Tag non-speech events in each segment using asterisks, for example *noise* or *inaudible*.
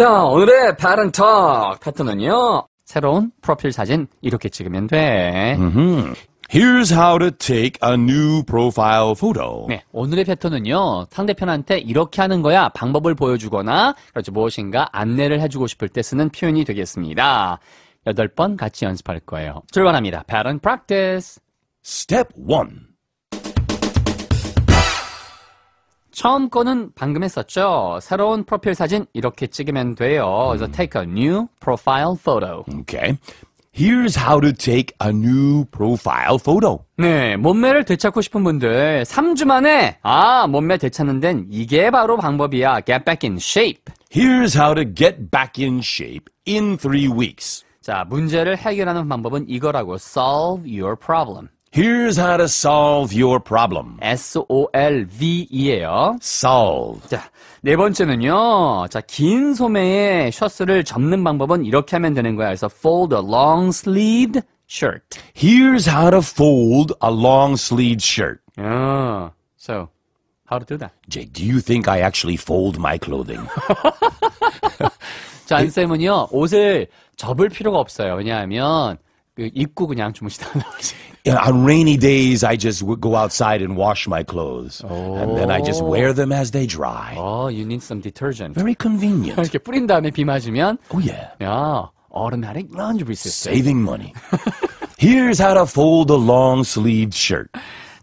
자, 오늘의 파란턱 파트는요. 새로운 프로필 사진 이렇게 찍으면 돼. Here's how to take a new profile photo. 네, 오늘의 패턴은요. 상대편한테 이렇게 하는 거야 방법을 보여주거나 그렇죠 무엇인가 안내를 해주고 싶을 때 쓰는 표현이 되겠습니다. 여덟 번 같이 연습할 거예요. 출발합니다. Pattern practice. Step 1. 처음 거는 방금 했었죠. 새로운 프로필 사진 이렇게 찍으면 돼요. 그래서 take a new profile photo. Okay. Here's how to take a new profile photo. 네, 몸매를 되찾고 싶은 분들 3주 만에 아, 몸매 되찾는 데는 이게 바로 방법이야. Get back in shape. Here's how to get back in shape in 3 weeks. 자, 문제를 해결하는 방법은 이거라고. Solve your problem. Here's how to solve your problem. S-O-L-V이에요. solve. 자, 네 번째는요. 자, 긴 소매의 셔츠를 접는 방법은 이렇게 하면 되는 거야. 그래서 fold a long sleeved shirt. Here's how to fold a long sleeved shirt. 어, so, how to do that? Jake, do you think I actually fold my clothing? 자, 안쌤은요. 옷을 접을 필요가 없어요. 왜냐하면 그 입고 그냥 주무시다 나오지. on rainy days, I just go outside and wash my clothes, oh. and then I just oh. wear them as they dry. Oh, you need some detergent. Very convenient. *laughs* 이렇게 뿌린 다음에 비 맞으면. Oh yeah. Yeah, automatic laundry system. Saving money. *laughs* Here's how to fold a long sleeved shirt.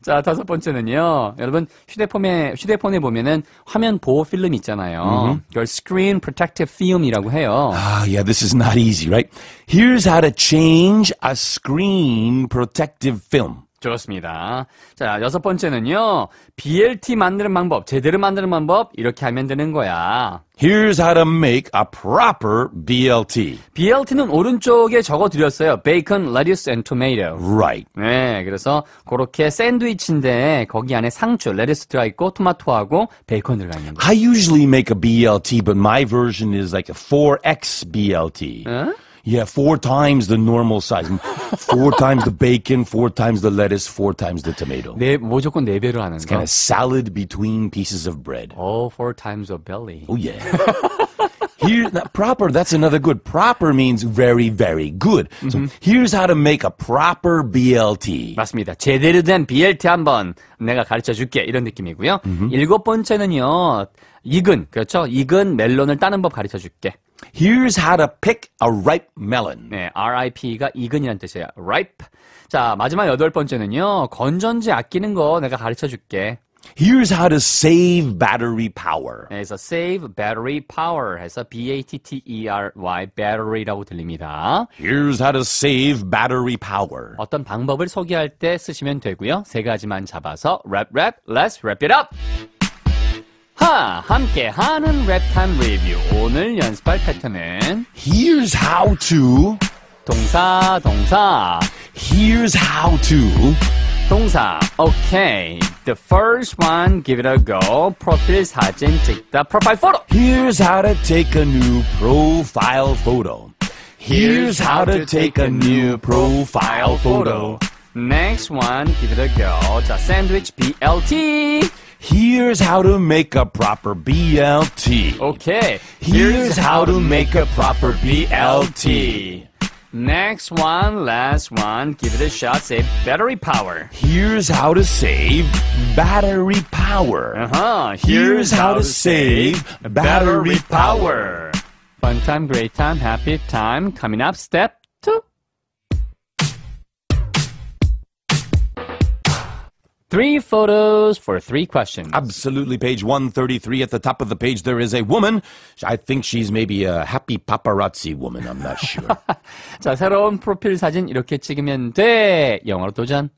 자, 다섯 번째는요. 여러분 휴대폰에 휴대폰에 보면은 화면 보호 필름 있잖아요. Mm-hmm. 이걸 screen protective film이라고 해요. Ah, yeah, this is not easy, right? Here's how to change a screen protective film. 좋습니다. 자, 여섯 번째는요. BLT 만드는 방법, 제대로 만드는 방법 이렇게 하면 되는 거야. Here's how to make a proper BLT. BLT는 오른쪽에 적어 드렸어요. Bacon, lettuce and tomato. Right. 네, 그래서 그렇게 샌드위치인데 거기 안에 상추, 레디스 들어 있고 토마토하고 베이컨 들어가 있는 거. I usually make a BLT, but my version is like a 4x BLT. 응? Yeah, four times the normal size. four *laughs* times the bacon, four times the lettuce, four times the tomato. 네, 무조건 네 배로 하는 거. Kind of salad between pieces of bread. Oh, four times a belly. Oh yeah. *laughs* here proper. That's another good. Proper means very, very good. So mm-hmm. here's how to make a proper BLT. 맞습니다. 제대로 된 BLT 한번 내가 가르쳐 줄게 이런 느낌이고요. Mm-hmm. 일곱 번째는요. 익은 그렇죠. 익은 멜론을 따는 법 가르쳐 줄게. Here's how to pick a ripe melon. 네, RIP가 익은이란 뜻이에요. ripe. 자, 마지막 여덟 번째는요. 건전지 아끼는 거 내가 가르쳐 줄게. Here's how to save battery power. 그래서 save battery power 해서 B A T T E R Y battery라고 들립니다. Here's how to save battery power. 어떤 방법을 소개할 때 쓰시면 되고요. 세 가지만 잡아서 wrap wrap let's wrap it up. 하 함께 하는 랩탄 리뷰. 오늘 연습할 패턴은 Here's how to 동사 동사 Here's how to 동사. Okay. The first one, give it a go. Profile 사진 찍다. Profile photo. Here's how to take a new profile photo. Here's how to take a new profile photo. Next one, give it a go. The sandwich BLT. Here's how to make a proper BLT. Okay. Here's, how to make a proper BLT. Next one, last one, give it a shot, say battery power. Here's how to save battery power. Uh-huh. Here's, Here's how, how, to save battery, battery power. power. Fun time, great time, happy time. Coming up, step Three photos for three questions. Absolutely. Page 133 at the top of the page, there is a woman. I think she's maybe a happy paparazzi woman. I'm not sure. *laughs* 자, 새로운 프로필 사진 이렇게 찍으면 돼. 영어로 도전.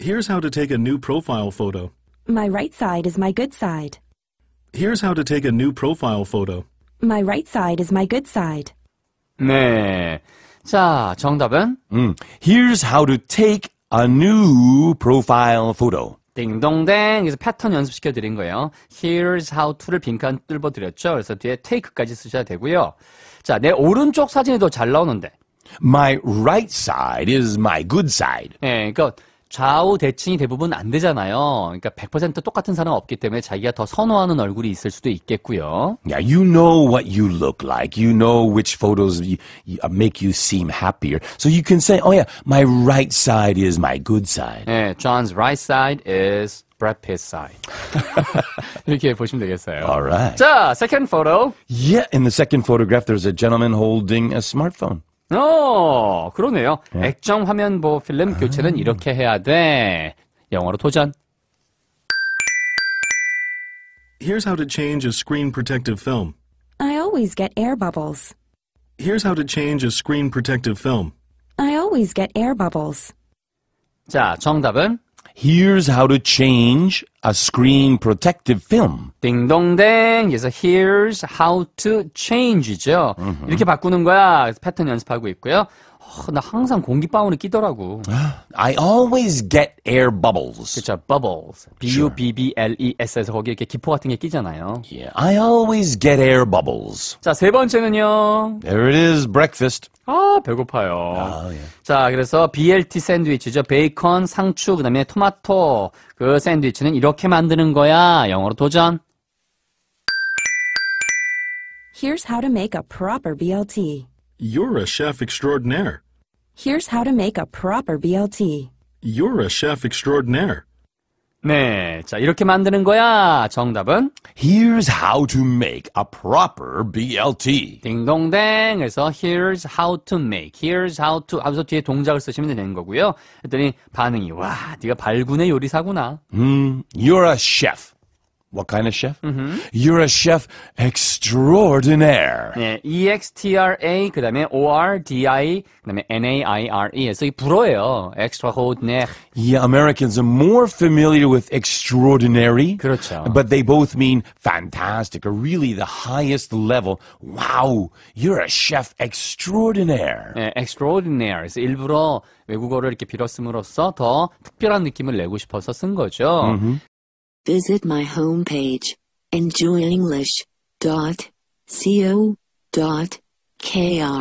Here's how to take a new profile photo. My right side is my good side. Here's how to take a new profile photo. My right side is my good side. 네. 자, 정답은 음, Here's how to take a new profile photo. 띵동댕. 그래서 패턴 연습시켜 드린 거예요. Here's how to를 빈칸 뚫어 드렸죠. 그래서 뒤에 take까지 쓰셔야 되고요. 자, 내 오른쪽 사진이 더 잘 나오는데. My right side is my good side. 예, 그러니까 좌우 대칭이 대부분 안 되잖아요. 그러니까 100% 똑같은 사람 없기 때문에 자기가 더 선호하는 얼굴이 있을 수도 있겠고요. Yeah, you know what you look like. You know which photos make you seem happier. So you can say, oh yeah, my right side is my good side. 네, John's right side is Brad Pitt's side. 이렇게 보시면 되겠어요. All right. 자, second photo. Yeah, in the second photograph, there's a gentleman holding a smartphone. 어, 그러네요. 네. 액정 화면 보호 필름 교체는 이렇게 해야 돼. 영어로 도전. Here's how to change a screen protective film. I always get air bubbles. Here's how to change a screen protective film. I always get air bubbles. 자, 정답은 Here's how to change a screen protective film. 딩동댕. 그래서 here's how to change이죠. 이렇게 바꾸는 거야. 패턴 연습하고 있고요. 나 항상 공기 바운이 끼더라고. I always get air bubbles. 그쵸, bubbles. B-U-B-B-L-E-S에서 거기 이렇게 기포 같은 게 끼잖아요. Yeah, I always get air bubbles. 자, 세 번째는요. There it is, breakfast. 아, 배고파요. 아, 예. 자, 그래서 BLT 샌드위치죠. 베이컨, 상추, 그 다음에 토마토. 그 샌드위치는 이렇게 만드는 거야. 영어로 도전. Here's how to make a proper BLT. You're a chef extraordinaire. Here's how to make a proper BLT. You're a chef extraordinaire. 네, 자 이렇게 만드는 거야. 정답은 Here's how to make a proper BLT. 딩동댕. 그래서 here's how to make, here's how to 하면서 뒤에 동작을 쓰시면 되는 거고요. 했더니 반응이 와, 네가 발군의 요리사구나. 음, you're a chef. What kind of chef? Mm-hmm. You're a chef extraordinaire. 예, E-X-T-R-A 그다음에 O-R-D-I 그다음에 N-A-I-R-E. 그래서 이 불어예요. Extraordinaire. Yeah, Americans are more familiar with extraordinary. 그렇죠. But they both mean fantastic or really the highest level. Wow, you're a chef extraordinaire. 예, extraordinaire. 그래서 일부러 외국어를 이렇게 빌었음으로써 더 특별한 느낌을 내고 싶어서 쓴 거죠. Mm-hmm. Visit my homepage, enjoyenglish.co.kr